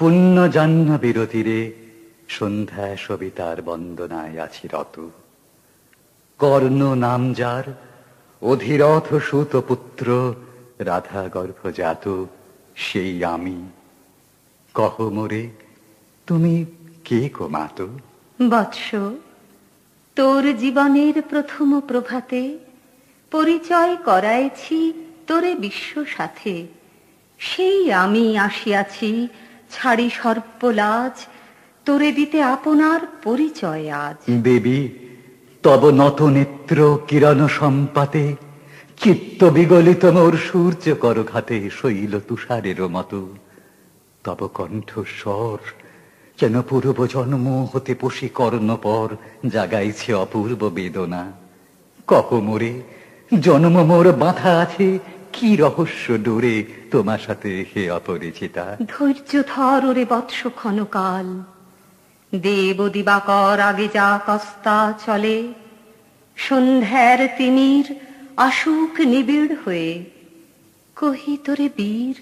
পুণ্য জাহ্ন বিরতিরে সন্ধ্যা সবিতার বন্দনায় আছি রত কর্ণ নাম যার অধিরথ সুত পুত্র রাধা গর্ভজাত সেই আমি কহ মোরে তুমি কে কমাত বৎস তোর জীবনের প্রথম প্রভাতে পরিচয় করাইছি তোরে বিশ্ব সাথে সেই আমি আসিয়াছি ছাড়ি সর্বলাজ তোরে দিতে আপনার পরিচয় আজ দেবী তব নত নেত্র কিরণ সম্পাতে চিত্ত বিগলিত মোর সূর্য কর ঘাতে শৈল তুষারেরও মতো তব কণ্ঠ স্বর যেন পূর্ব জন্ম হতে পশি কর্ণপর জাগাইছে অপূর্ব বেদনা কহ মোরে জন্ম মোর বাঁধা আছে কি রহস্য ডোরে তোমার সাথে হে অপরিচিতা ধৈর্য ধর ওরে বৎস ক্ষণকাল দেব দিবাকর আগে যা কস্তা চলে সন্ধ্যার তিনির আশুক নিবিড় হয়ে কহি তোরে বীর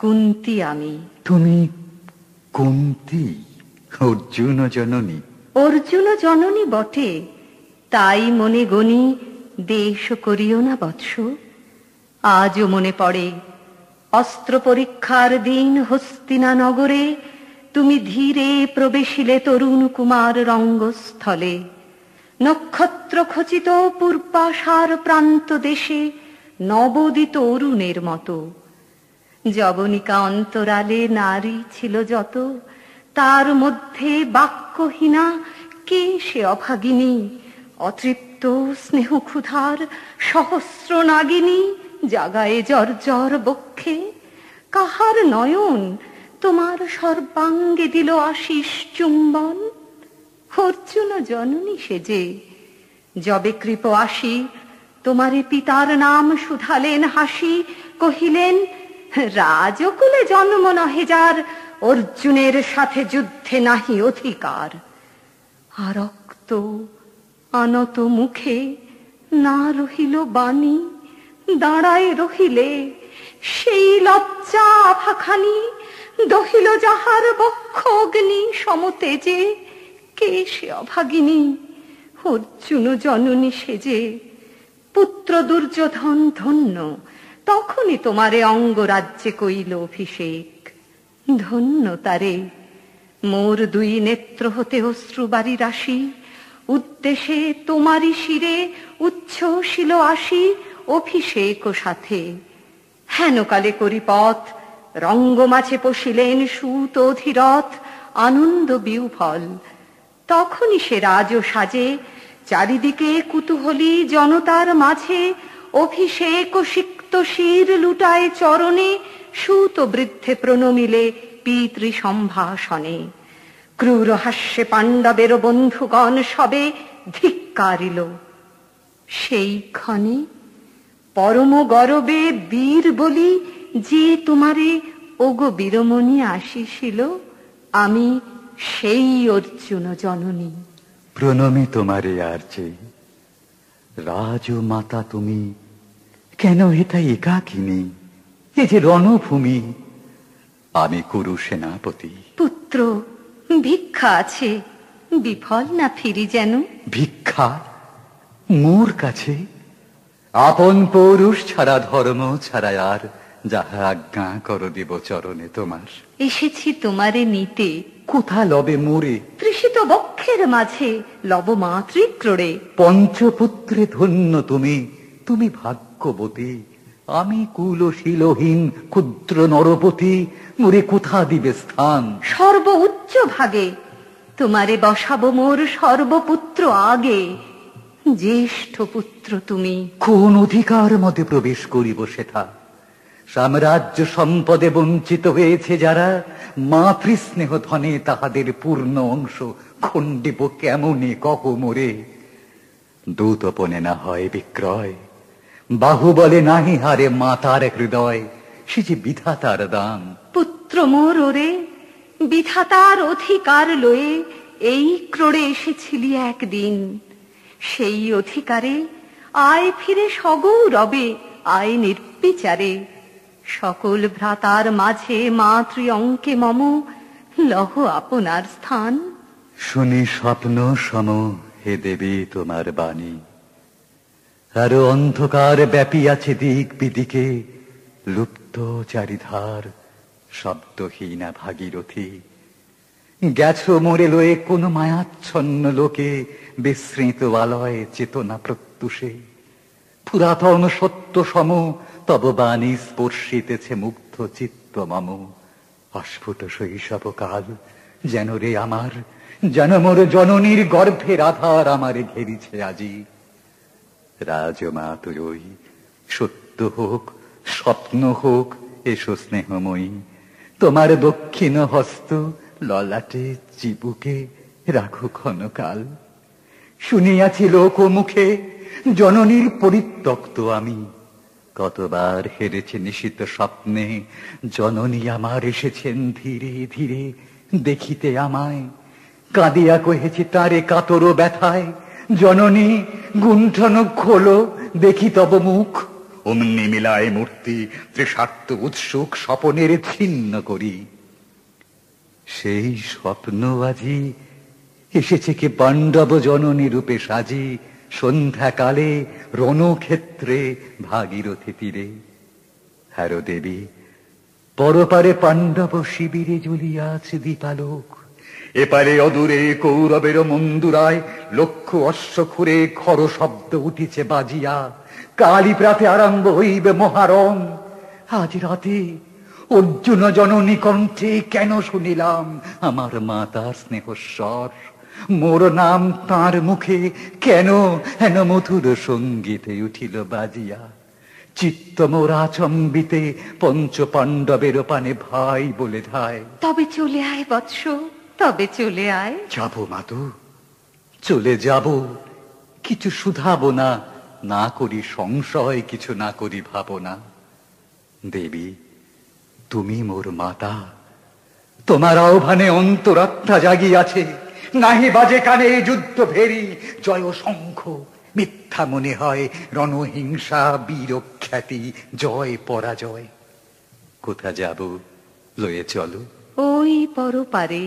কুন্তি আমি তুমি কুন্তি অর্জুন জননী অর্জুন জননী বটে তাই মনে গনি দেশ করিও না বৎস আজও মনে পড়ে অস্ত্র পরীক্ষার দিন হস্তিনা নগরে তুমি ধীরে প্রবেশিলে তরুণ কুমার রঙ্গস্থলে নক্ষত্র খচিত পূর্বাশার প্রান্ত দেশে নবদিত তরুণের মতো যবনিকা অন্তরালে নারী ছিল যত তার মধ্যে বাক্যহীনা কে সে অভাগিনী অতৃপ্ত স্নেহক্ষুধার সহস্র নাগিনী জাগায় জর বক্ষে কাহার নয়ন তোমার সর্বাঙ্গে দিল আশিস চুম্বন অর্জুন জননী সেজে যবে কৃপ আসি তোমারে পিতার নাম শুধালেন হাসি কহিলেন রাজকুলে জন্ম নহে যার অর্জুনের সাথে যুদ্ধে নাহি অধিকার আর রক্ত আনত মুখে না রহিল বাণী দাঁড়ায় রহিলে সেই লজ্জা আভাখানি দহিল যাহার বক্ষ অগ্নি সমতেজে কে সে অভাগিনী অর্জুন জননী সেজে পুত্র দুর্যোধন ধন্য তখনই তোমারে অঙ্গরাজ্যে কইল অভিষেক ধন্য তারে মোর দুই নেত্র হতে অশ্রুবারি রাশি উদ্দেশে তোমারই শিরে উচ্ছ্বসিল আসি অভিষেক ও সাথে হেনকালে করিপথ রঙ্গ রঙ্গমাছে পশিলেন সুত অধিরথ আনন্দ বিউফল তখনই সে রাজ ও সাজে চারিদিকে কুতুহলী জনতার মাঝে অভিষেক ও সিক্ত শির লুটায় চরণে সুত বৃদ্ধে প্রণমিলে পিতৃ সম্ভাষণে ক্রূর হাস্যে পাণ্ডবের বন্ধুগণ সবে ধিক্কারিল সেই ক্ষণে পরম গরবে বীর বলি যে তোমারে ওগো বীরমণি আসিছিল আমি সেই অর্জুন জননী প্রণমী তোমারে আর যে রাজ মাতা তুমি কেন এটা একাকিনী এ যে রণভূমি আমি কুরু সেনাপতি পুত্র ভিক্ষা আছে বিফল না ফিরি যেন ভিক্ষা মোর কাছে আপন পৌরুষ ছাড়া ধর্ম ছাড়া আর যাহা আজ্ঞা কর দিব চরণে তোমার এসেছি তোমারে নিতে কোথা লবে মোরে তৃষিত বক্ষের মাঝে লব মাতৃক্রোড়ে পঞ্চপুত্রে ধন্য তুমি তুমি ভাগ্যবতী আমি কুলশীলহীন ক্ষুদ্র নরপতি মোরে কোথা দিবে স্থান সর্ব উচ্চ ভাগে তোমারে বসাবো মোর সর্বপুত্র আগে জ্যেষ্ঠ পুত্র তুমি কোন অধিকার মধ্যে প্রবেশ করিব সেথা সাম্রাজ্য সম্পদে বঞ্চিত হয়েছে যারা মাতৃস্নেহ ধনে তাহাদের পূর্ণ অংশ খণ্ডিব কেমনে কহ মোরে দুতপনে না হয় বিক্রয় বাহু বলে নাহি হারে মাতার হৃদয় সে যে বিধাতার দান পুত্র মোর ওরে বিধাতার অধিকার লয়ে এই ক্রোড়ে এসেছিলি একদিন সেই অধিকারে আয় ফিরে সগৌরবে আয় নির্বিচারে সকল ভ্রাতার মাঝে মাতৃ অঙ্কে মম লহ আপনার স্থান শুনি স্বপ্ন সম হে দেবী তোমার বাণী আরো অন্ধকার ব্যাপী আছে দিক বিদিকে লুপ্ত চারিধার শব্দহীনা ভাগীরথী গেছ মোরে লয়ে কোন মায়াচ্ছন্ন লোকে বিস্মৃত আলয় চেতনা প্রত্যুষে পুরাতন সত্য সম তব বাণী স্পর্শিতেছে মুগ্ধ চিত্ত মম অস্ফুট শৈশব কাল যেন রে আমার যেন মোর জননীর গর্ভের আধার আমারে ঘেরিছে আজি রাজমা তুই সত্য হোক স্বপ্ন হোক এসো স্নেহময়ী তোমার দক্ষিণ হস্ত ললাটে চিবুকে রাখো ক্ষণকাল শুনিয়াছি লোক মুখে জননীর পরিত্যক্ত আমি কতবার হেরেছে নিশিত স্বপ্নে জননী আমার এসেছেন ধীরে ধীরে দেখিতে আমায় কাঁদিয়া কহেছি তারে কাতরও ব্যথায় জননী গুণ্ঠন খোলো দেখি তব মুখ অমনি মিলায় মূর্তি ত্রিষার্থ উৎসুক স্বপনের ছিন্ন করি সেই স্বপ্নবাজি এসেছে কি পাণ্ডব জননী রূপে সাজি সন্ধ্যাকালে রণক্ষেত্রে ভাগীরথী তীরে হ্যার দেবী পরপারে পাণ্ডব শিবিরে জ্বলিয়া আছে দীপালোক এপারে অদূরে কৌরবের মন্দুরায় লক্ষ অশ্বখুরে খর শব্দ উঠিছে বাজিয়া কালী প্রাতে আরম্ভ হইবে মহারণ আজ রাতে অর্জুন জননী কণ্ঠে কেন শুনিলাম আমার মাতার স্নেহস্বর মোর নাম তার মুখে কেন হেন মধুর সঙ্গীতে উঠিল বাজিয়া চিত্ত মোর আচম্বিতে পঞ্চ পাণ্ডবের পানে ভাই বলে ধায় তবে চলে আয় বৎস তবে চলে আয় যাবো মাতু চলে যাব কিছু শুধাবো না না করি সংশয় কিছু না করি ভাবনা দেবী তুমি মোর মাতা তোমার আহ্বানে অন্তরাত্মা জাগিয়াছে নাহি বাজে কানে যুদ্ধ ভেরি জয় শঙ্খ মিথ্যা মনে হয় রণহিংসা বীরখ্যাতি জয় পরাজয় কোথা যাব লয়ে চলো ওই পর পারে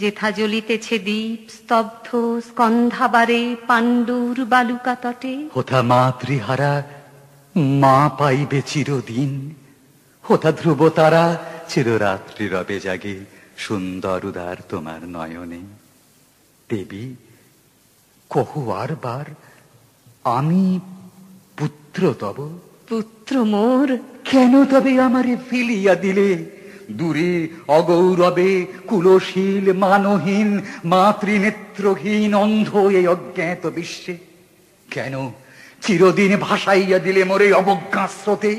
যেথা জ্বলিতেছে দীপ স্তব্ধ স্কন্ধাবারে পাণ্ডুর বালুকা তটে কোথা মাতৃহারা মা পাইবে চিরদিন হোতা ধ্রুব তারা চিররাত্রি রবে জাগে সুন্দর উদার তোমার নয়নে দেবী কহু আর বার আমি পুত্র তব পুত্র মোর কেন তবে আমারে ফিলিয়া দিলে দূরে অগৌরবে কুলশীল মানহীন মাতৃনেত্রহীন অন্ধ এই অজ্ঞাত বিশ্বে কেন চিরদিন ভাসাইয়া দিলে মোরে অবজ্ঞা স্রোতে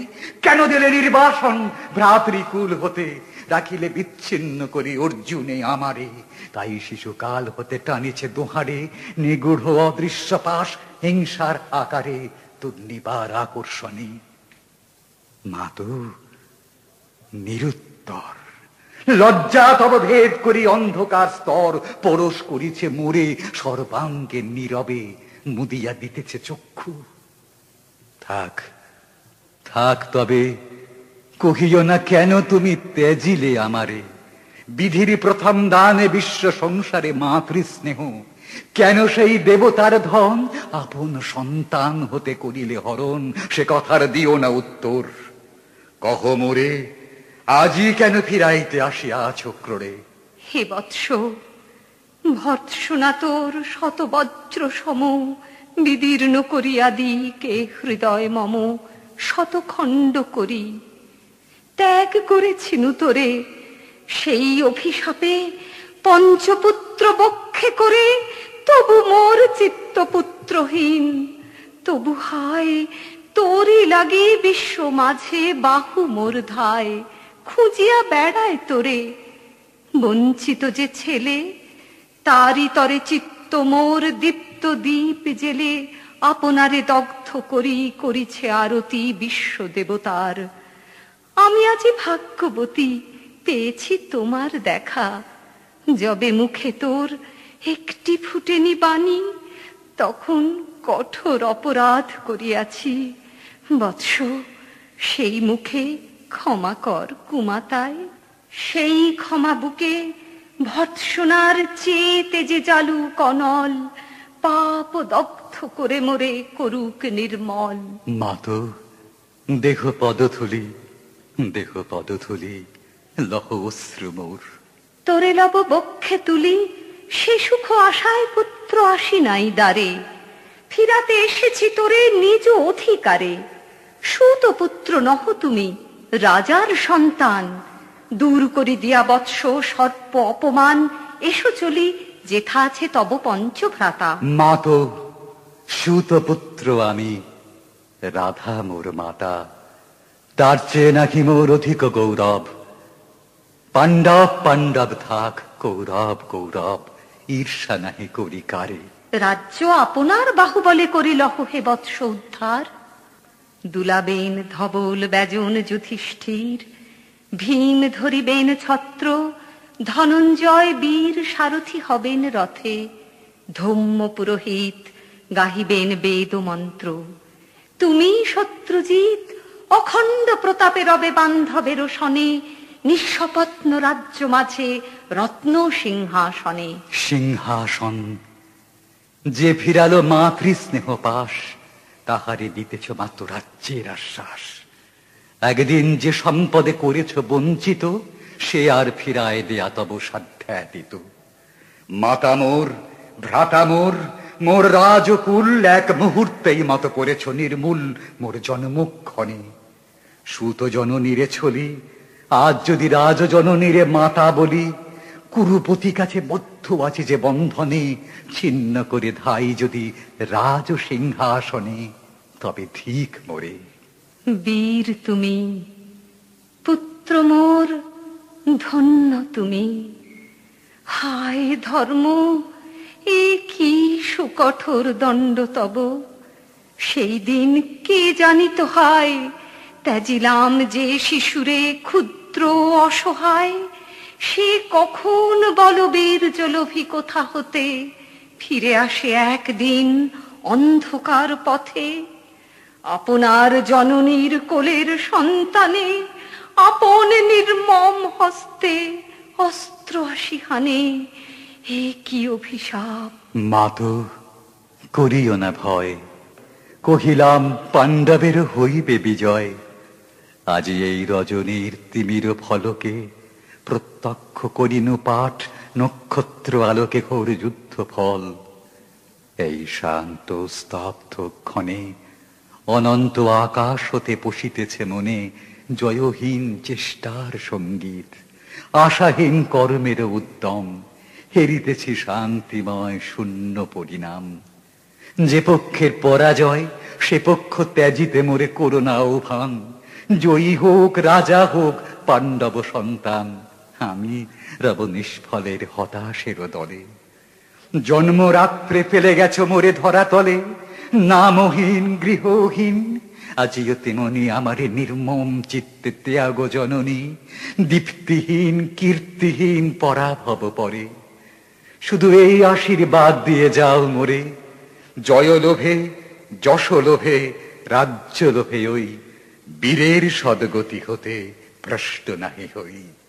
কেন দিলে নির্বাসন ভ্রাতৃকুল হতে রাখিলে বিচ্ছিন্ন করি অর্জুনে আমারে তাই শিশুকাল হতে টানিছে দোহারে নিগুঢ় অদৃশ্য পাশ হিংসার আকারে তুর্নিবার আকর্ষণে মাতু নিরুত্তর লজ্জা তব ভেদ করি অন্ধকার স্তর পরশ করিছে মোরে সর্বাঙ্গে নীরবে মুদিয়া দিতেছে চক্ষু থাক থাক তবে কহিও না কেন তুমি তেজিলে আমারে বিধির প্রথম দানে বিশ্ব সংসারে মাতৃস্নেহ কেন সেই দেবতার ধন আপন সন্তান হতে করিলে হরণ সে কথার দিও না উত্তর কহ মোরে আজই কেন ফিরাইতে আসিয়া চক্ররে হে বৎস না তোর শত বজ্র সমূহ বিদীর্ণ করিয়া দি কে হৃদয় মম শতখণ্ড করি ত্যাগ করেছি নুতরে সেই অভিশাপে পঞ্চপুত্র বক্ষে করে তবু মোর চিত্ত পুত্রহীন তবু হায় তোরই লাগে বিশ্ব মাঝে বাহু মোর ধায় খুঁজিয়া বেড়ায় তোরে বঞ্চিত যে ছেলে তারই তরে চিত্ত তোমর মোর দীপ্ত দ্বীপ জেলে আপনারে দগ্ধ করি করিছে আরতি বিশ্ব দেবতার আমি আজি ভাগ্যবতী পেয়েছি তোমার দেখা যবে মুখে তোর একটি ফুটেনি বাণী তখন কঠোর অপরাধ করিয়াছি বৎস সেই মুখে ক্ষমা কর কুমাতায় সেই ক্ষমা বুকে ভৎসনার চেতে যে জালু কনল পাপ দগ্ধ করে মোরে করুক নির্মল মাতো দেহ পদথলি দেহ পদথলি লহ অশ্রুমোর তোরে লব বক্ষে তুলি সে সুখ আশায় পুত্র আসি নাই দ্বারে ফিরাতে এসেছি তোরে নিজ অধিকারে সুত পুত্র নহ তুমি রাজার সন্তান দূর করি দিয়া বৎস সর্প অপমান এসো চলি যেথা আছে তব পঞ্চভ্রাতা সুত সুতপুত্র আমি রাধা মোর মাতা তার চেয়ে নাকি মোর অধিক গৌরব পাণ্ডব পাণ্ডব থাক কৌরব কৌরব ঈর্ষা নাহি করি কারে রাজ্য আপনার বাহুবলে লহ হে বৎস উদ্ধার দুলাবেন ধবল ব্যজন যুধিষ্ঠির ভীম ধরিবেন ছত্র ধনঞ্জয় বীর সারথি হবেন রথে ধৌম্য পুরোহিত গাহিবেন বেদ মন্ত্র তুমি শত্রুজিৎ অখণ্ড প্রতাপে রবে বান্ধবের শনে নিঃস্বপত্ন রাজ্য মাঝে রত্ন সিংহাসনে সিংহাসন যে ফিরালো মাতৃ স্নেহ পাশ তাহারে দিতেছ মাত্র রাজ্যের আশ্বাস একদিন যে সম্পদে করেছ বঞ্চিত সে আর ফিরায় দেয়া তব সাধ্যাতীত মাতা মোর ভ্রাতা মোর মোর রাজকুল এক মুহূর্তেই মত করেছ নির্মূল মোর জন্মক্ষণে সুত জননীরে ছলি আজ যদি রাজ জননীরে মাতা বলি কুরুপতি কাছে বদ্ধ আছে যে বন্ধনে ছিন্ন করে ধাই যদি রাজ সিংহাসনে তবে ঠিক মরে বীর তুমি পুত্র মোর ধন্য তুমি হায় ধর্ম এ কি সুকঠোর দণ্ড তব সেই দিন কে জানিত হায় ত্যাজিলাম যে শিশুরে ক্ষুদ্র অসহায় সে কখন বলবীর জলভি কোথা হতে ফিরে আসে একদিন অন্ধকার পথে আপনার জননীর কোলের সন্তানে আপন নির্মম হস্তে অস্ত্র আসি হানে হে কি অভিশাপ মাতো করিও না ভয় কহিলাম পাণ্ডবের হইবে বিজয় আজ এই রজনীর তিমির ফলকে প্রত্যক্ষ করিনু পাঠ নক্ষত্র আলোকে ঘোর যুদ্ধ ফল এই শান্ত স্তব্ধ ক্ষণে অনন্ত আকাশ হতে পশিতেছে মনে জয়হীন চেষ্টার সঙ্গীত আশাহীন কর্মের উদ্যম হেরিতেছি শান্তিময় শূন্য পরিণাম যে পক্ষের পরাজয় সে পক্ষ ত্যাজিতে মোরে করোনা উভান জয়ী হোক রাজা হোক পাণ্ডব সন্তান আমি রব নিষ্ফলের হতাশেরও দলে জন্মরাত্রে ফেলে গেছ মোরে ধরাতলে নামহীন গৃহহীন আজিও তেমনি আমারে নির্মম চিত্তে ত্যাগ জননী দীপ্তিহীন কীর্তিহীন পরাভব পরে শুধু এই আশীর্বাদ দিয়ে যাও মোরে জয়লোভে রাজ্য রাজ্যলোভে ওই বীরের সদগতি হতে প্রশ্ন নাহি হই